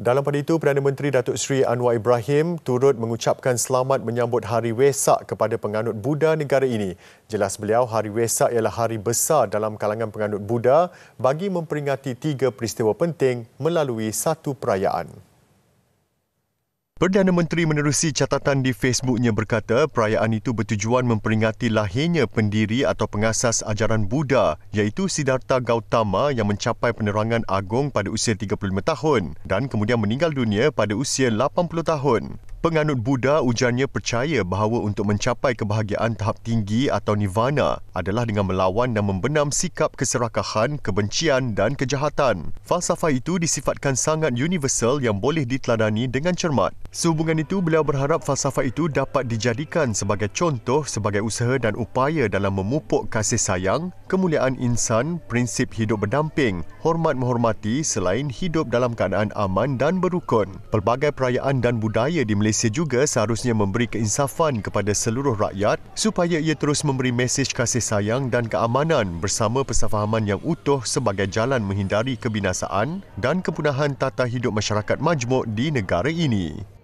Dalam pada itu, Perdana Menteri Datuk Seri Anwar Ibrahim turut mengucapkan selamat menyambut Hari Wesak kepada penganut Buddha negara ini. Jelas beliau, Hari Wesak ialah hari besar dalam kalangan penganut Buddha bagi memperingati tiga peristiwa penting melalui satu perayaan. Perdana Menteri menerusi catatan di Facebooknya berkata perayaan itu bertujuan memperingati lahirnya pendiri atau pengasas ajaran Buddha iaitu Siddhartha Gautama yang mencapai penerangan agung pada usia 35 tahun dan kemudian meninggal dunia pada usia 80 tahun. Penganut Buddha ujarnya percaya bahawa untuk mencapai kebahagiaan tahap tinggi atau nirvana adalah dengan melawan dan membenam sikap keserakahan, kebencian dan kejahatan. Falsafah itu disifatkan sangat universal yang boleh diteladani dengan cermat. Sehubungan itu, beliau berharap falsafah itu dapat dijadikan sebagai contoh sebagai usaha dan upaya dalam memupuk kasih sayang, kemuliaan insan, prinsip hidup berdamping, hormat menghormati selain hidup dalam keadaan aman dan berukun. Pelbagai perayaan dan budaya di Malaysia juga seharusnya memberi keinsafan kepada seluruh rakyat supaya ia terus memberi mesej kasih sayang dan keamanan bersama persefahaman yang utuh sebagai jalan menghindari kebinasaan dan kepunahan tata hidup masyarakat majmuk di negara ini.